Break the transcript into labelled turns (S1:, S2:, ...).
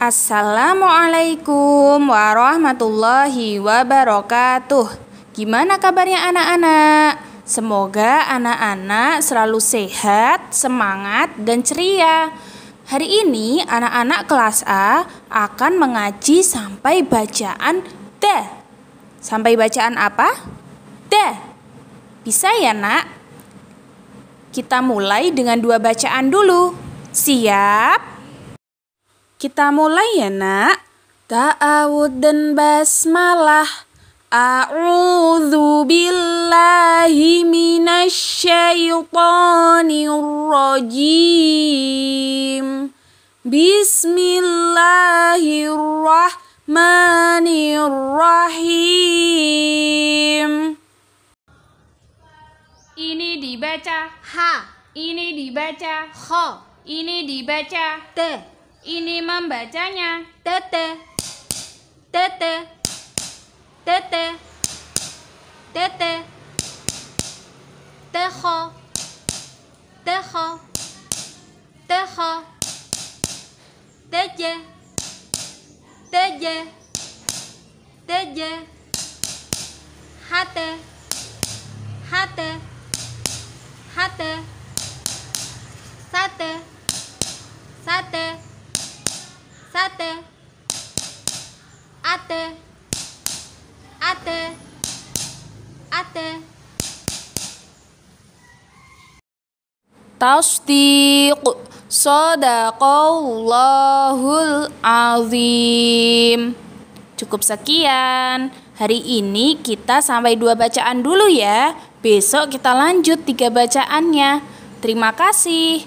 S1: Assalamualaikum warahmatullahi wabarakatuh. Gimana kabarnya anak-anak? Semoga anak-anak selalu sehat, semangat, dan ceria. Hari ini anak-anak kelas A akan mengaji sampai bacaan D. Sampai bacaan apa? D. Bisa ya, Nak? Kita mulai dengan dua bacaan dulu. Siap? Kita mulai ya nak. Ta'awud dan basmalah. A'udhu billahi minasyaitonir rajim. Bismillahirrahmanirrahim. Ini dibaca ha. Ini dibaca ho. Ini dibaca te.
S2: Ini membacanya tete tete tete tete teho teho teho teje teje teje hate hate hate sate sate sate ate ate ate
S1: tasdiq sadaqallahul azim cukup sekian hari ini kita sampai dua bacaan dulu ya besok kita lanjut tiga bacaannya terima kasih